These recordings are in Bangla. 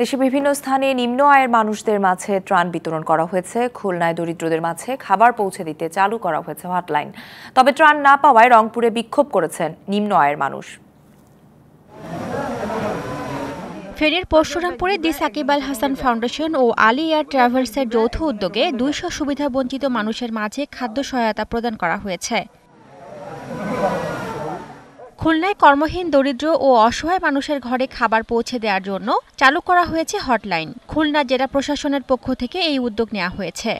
দেশে বিভিন্ন স্থানে নিম্ন আয়ের মানুষদের মাঝে ত্রাণ বিতরণ করা হয়েছে খুলনায় দরিদ্রদের মাঝে খাবার পৌঁছে দিতে চালু করা হয়েছে হটলাইন তবে ত্রাণ না পাওয়ায় রংপুরে বিক্ষোভ করেছেন নিম্ন আয়ের মানুষ ফেরির পরশুরামপুরে দি সাকিব আল হাসান ফাউন্ডেশন ও আলী এয়ার ট্রাভেলসের যৌথ উদ্যোগে দুইশো সুবিধাবঞ্চিত মানুষের মাঝে খাদ্য সহায়তা প্রদান করা হয়েছে খুলনায় কর্মহীন দরিদ্র ও অসহায় মানুষের ঘরে খাবার পৌঁছে দেওয়ার জন্য চালু করা হয়েছে হটলাইন খুলনা জেলা প্রশাসনের পক্ষ থেকে এই উদ্যোগ নেওয়া হয়েছে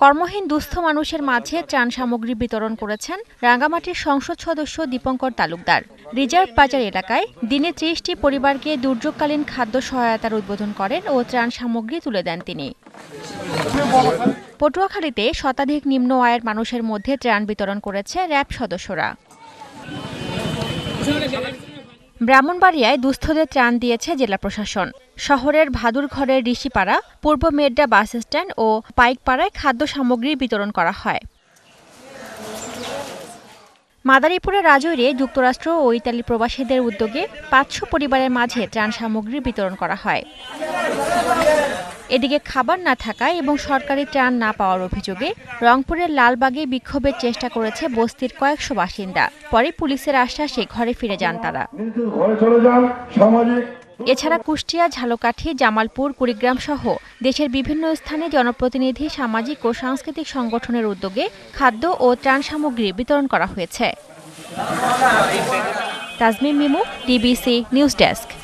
কর্মহীন দুস্থ মানুষের মাঝে ত্রাণ সামগ্রী বিতরণ করেছেন রাঙ্গামাটির সংসদ সদস্য দীপঙ্কর তালুকদার রিজার্ভ বাজার এলাকায় দিনে ত্রিশটি পরিবারকে দুর্যোগকালীন খাদ্য সহায়তার উদ্বোধন করেন ও ত্রাণ সামগ্রী তুলে দেন তিনি পটুয়াখালীতে শতাধিক নিম্ন আয়ের মানুষের মধ্যে ত্রাণ বিতরণ করেছে র্যাব সদস্যরা ব্রাহ্মণবাড়িয়ায় দুস্থদের ত্রাণ দিয়েছে জেলা প্রশাসন শহরের ভাদুরঘরের ঋষিপাড়া পূর্ব মেড্ডা বাস স্ট্যান্ড ও পাইকপাড়ায় খাদ্য সামগ্রী বিতরণ করা হয় মাদারীপুরের রাজৈরে যুক্তরাষ্ট্র ও ইতালি প্রবাসীদের উদ্যোগে পাঁচশো পরিবারের মাঝে ত্রাণ সামগ্রী বিতরণ করা হয় এদিকে খাবার না থাকায় এবং সরকারি ত্রাণ না পাওয়ার অভিযোগে রংপুরের লালবাগে বিক্ষোভের চেষ্টা করেছে বস্তির কয়েকশো বাসিন্দা পরে পুলিশের আশ্বাসে ঘরে ফিরে যান তারা এছাড়া কুষ্টিয়া ঝালকাঠি জামালপুর কুড়িগ্রাম সহ দেশের বিভিন্ন স্থানে জনপ্রতিনিধি সামাজিক ও সাংস্কৃতিক সংগঠনের উদ্যোগে খাদ্য ও ত্রাণ সামগ্রী বিতরণ করা হয়েছে Tazmim Mimu DBC news desk